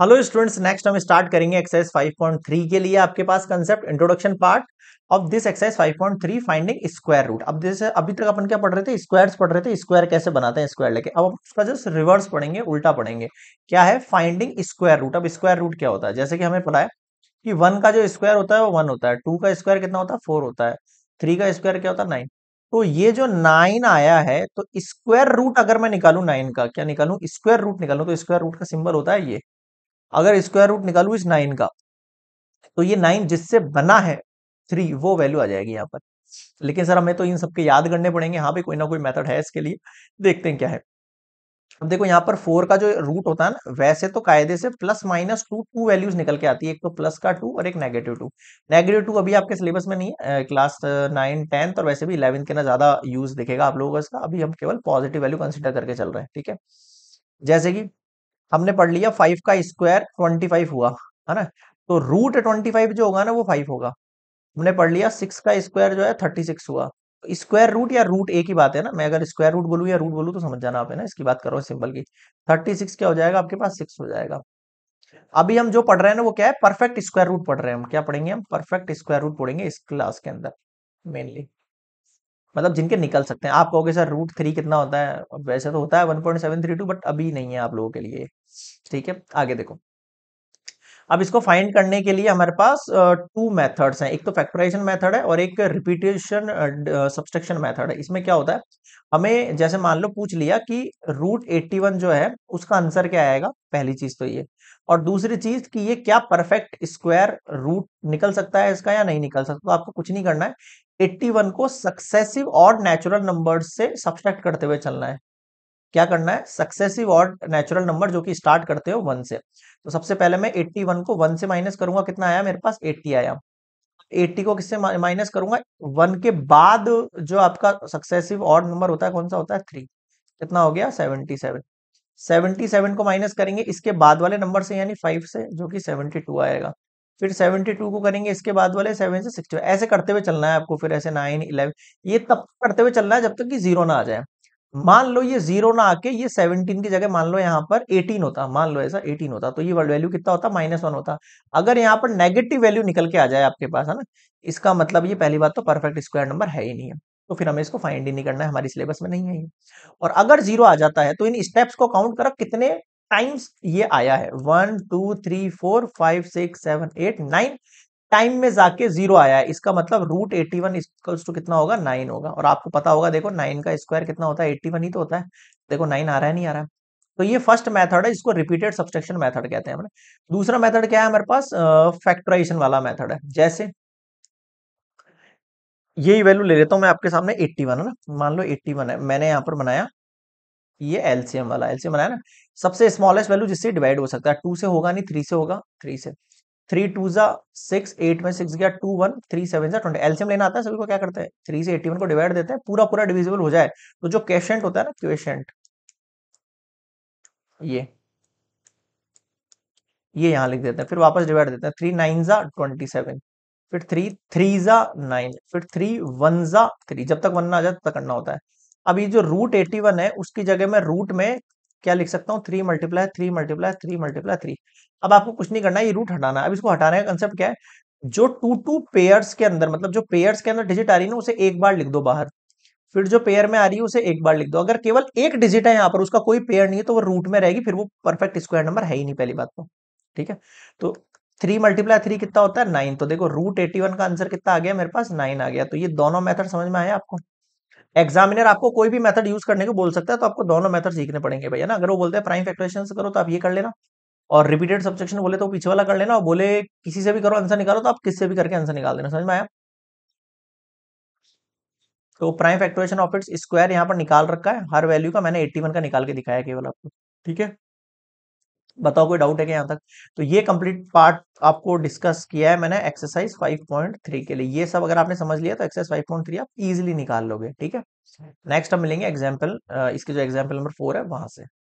hello students next हम start करेंगे exercise 5.3 के लिए आपके पास concept introduction part of this exercise 5.3 finding square root अब जैसे अभी तक अपन क्या पढ़ रहे थे स्क्वायर्स पढ़ रहे थे स्क्वायर कैसे बनाते हैं स्क्वायर लेके अब उसका जस्ट रिवर्स पढ़ेंगे उल्टा पढ़ेंगे क्या है फाइंडिंग स्क्वायर रूट अब स्क्वायर रूट क्या होता है जैसे कि हमें पता है कि वन का जो स्क्वायर होता है वो वन होता है टू का स्क्वायर कितना होता है फोर होता है थ्री का स्क्वायर क्या होता है नाइन तो ये जो नाइन आया है तो स्क्वायर रूट अगर मैं निकालू नाइन का क्या निकालू स्क्वायर रूट निकालू तो स्क्वायर रूट का सिंबल होता है ये अगर स्क्वायर रूट निकालू इस नाइन का तो ये नाइन जिससे बना है थ्री वो वैल्यू आ जाएगी यहाँ पर लेकिन सर हमें तो इन सबके याद करने पड़ेंगे हाँ भाई कोई ना कोई मेथड है इसके लिए देखते हैं क्या है अब देखो यहाँ पर फोर का जो रूट होता है ना वैसे तो कायदे से plus minus two two values निकल के आती है एक तो प्लस का टू और एक नेगेटिव टू नेगेटिव टू अभी आपके सिलेबस में नहीं है क्लास नाइन टेंथ और वैसे भी इलेवंथ के ना ज्यादा यूज दिखेगा आप लोगों का इसका अभी हम केवल पॉजिटिव वैल्यू कंसिडर करके चल रहे हैं ठीक है जैसे कि हमने पढ़ लिया फाइव का स्क्वायर ट्वेंटी फाइव हुआ है ना तो रूट ट्वेंटी फाइव जो होगा ना वो फाइव होगा हमने पढ़ लिया सिक्स का स्क्वायर जो है थर्टी सिक्स हुआ स्क्वायर रूट या रूट ए की बात है ना मैं अगर स्क्वायर रूट बोलूँ या रूट बोलूँ तो समझ जाना आप है ना इसकी बात करो सिंपल की थर्टी सिक्स क्या हो जाएगा आपके पास सिक्स हो जाएगा अभी हम जो पढ़ रहे हैं ना वो क्या है परफेक्ट स्क्वायर रूट पढ़ रहे हैं हम क्या पढ़ेंगे हम परफेक्ट स्क्वायर रूट पढ़ेंगे इस क्लास के अंदर मेनली मतलब जिनके निकल सकते हैं आप कहोगे सर रूट थ्री कितना होता है वैसे तो होता है one point seven three two but अभी नहीं है आप लोगों के लिए ठीक है आगे देखो अब इसको फाइंड करने के लिए हमारे पास टू मेथड्स हैं एक तो फैक्टराइजेशन मेथड है और एक रिपीटेशन सब्सट्रक्शन मेथड है इसमें क्या होता है हमें जैसे मान लो पूछ लिया कि रूट एट्टी वन जो है उसका आंसर क्या आएगा पहली चीज तो ये और दूसरी चीज कि ये क्या परफेक्ट स्क्वायर रूट निकल सकता है इसका या नहीं निकल सकता तो आपको कुछ नहीं करना है वन को सक्सेसिव और नेचुरल नंबर से सब्सट्रैक्ट करते हुए चलना है क्या करना है सक्सेसिव ऑर्ड नेचुरल नंबर जो कि स्टार्ट करते हो वन से तो सबसे पहले मैं एट्टी वन को वन से माइनस करूंगा कितना आया मेरे पास एट्टी आया एट्टी को किससे माइनस करूंगा वन के बाद जो आपका सक्सेसिव ऑर्ड नंबर होता है कौन सा होता है थ्री कितना हो गया सेवनटी सेवन सेवनटी सेवन को माइनस करेंगे इसके बाद वाले नंबर से यानी फाइव से जो कि सेवनटी टू आएगा फिर सेवेंटी टू को करेंगे इसके बाद वाले सेवन से सिक्सटी ऐसे करते हुए चलना है आपको फिर ऐसे नाइन इलेवन ये तब करते हुए चलना है जब तक कि जीरो ना आ जाए मान लो ये जीरो ना आके ये 17 की जगह मान लो यहाँ पर 18 होता मान लो ऐसा 18 होता तो ये वैल्यू कितना होता माइनस वन होता अगर यहाँ पर नेगेटिव वैल्यू निकल के आ जाए आपके पास है ना इसका मतलब ये पहली बात तो परफेक्ट स्क्वायर नंबर है ही नहीं है तो फिर हमें इसको फाइंड ही नहीं करना है हमारी सिलेबस में नहीं है ये और अगर जीरो आ जाता है तो इन स्टेप्स को काउंट करो कितने टाइम्स ये आया है one two three four five six seven eight nine time में जाके जीरो आया है इसका मतलब रूट एट्टी वन टू कितना होगा नाइन होगा और आपको पता होगा देखो नाइन का स्क्वायर कितना होता है एट्टी वन ही तो होता है देखो नाइन आ रहा है नहीं आ रहा है तो ये फर्स्ट मेथड है इसको रिपीटेड सब्सट्रक्शन मेथड कहते हैं दूसरा मेथड क्या है हमारे पास फैक्टराइजेशन वाला मेथड है जैसे यही वैल्यू ले लेता हूँ मैं आपके सामने 81 है ना मान लो 81 है मैंने यहाँ पर बनाया ये एलसीएम वाला एलसीएम बनाया ना सबसे स्मॉलेस्ट वैल्यू जिससे डिवाइड हो सकता है टू से होगा नहीं थ्री से होगा थ्री से थ्री टू जा सिक्स एट में सिक्स गया टू वन थ्री सेवन जा ट्वेंटी एल्सियम लेना आता है सभी को क्या करते हैं थ्री से एट्टी वन को डिवाइड देते हैं पूरा पूरा डिविजिबल हो जाए तो जो क्वेशेंट होता है ना क्वेशेंट ये ये यहां लिख देते हैं फिर वापस डिवाइड देते हैं थ्री नाइन जा ट्वेंटी सेवन फिर थ्री थ्री जा नाइन फिर थ्री वन जा थ्री जब तक वन ना आ जाए तब तक करना होता है अब ये जो रूट एटी वन है उसकी जगह में रूट में क्या लिख सकता हूँ three multiply three multiply three multiply three अब आपको कुछ नहीं करना है ये रूट हटाना है अब इसको हटाने का कंसेप्ट क्या है जो टू टू पेयर्स के अंदर मतलब जो पेयर्स के अंदर डिजिट आ रही है ना उसे एक बार लिख दो बाहर फिर जो पेयर में आ रही है उसे एक बार लिख दो अगर केवल एक डिजिट है यहाँ पर उसका कोई पेयर नहीं है तो वो रूट में रहेगी फिर वो परफेक्ट स्क्वायर नंबर है ही नहीं पहली बात तो ठीक है तो थ्री मल्टीप्लाई थ्री कितना होता है नाइन तो देखो रूट एटी वन का आंसर कितना आ गया मेरे पास नाइन आ गया तो ये दोनों मेथड समझ में आया आपको एग्जामिनर आपको कोई भी मेथड यूज करने को बोल सकता है तो आपको दोनों मेथड सीखने पड़ेंगे भैया ना अगर वो बोलते हैं प्राइम फैक्ट्रेशन से करो तो आप ये कर लेना और रिपीटेड सब्जेक्शन बोले तो पीछे वाला कर लेना और बोले किसी से भी करो आंसर निकालो तो आप किससे भी करके आंसर निकाल देना समझ में आया तो prime factorization of its square यहाँ पर निकाल रखा है हर वैल्यू का मैंने वन का निकाल के दिखाया केवल आपको ठीक है बताओ कोई डाउट है क्या यहाँ तक तो ये कंप्लीट पार्ट आपको डिस्कस किया है मैंने एक्सरसाइज 5.3 के लिए ये सब अगर आपने समझ लिया तो एक्सरसाइज 5.3 आप इजिली निकाल लोगे ठीक है नेक्स्ट हम मिलेंगे एग्जाम्पल इसके जो एग्जाम्पल नंबर फोर है वहां से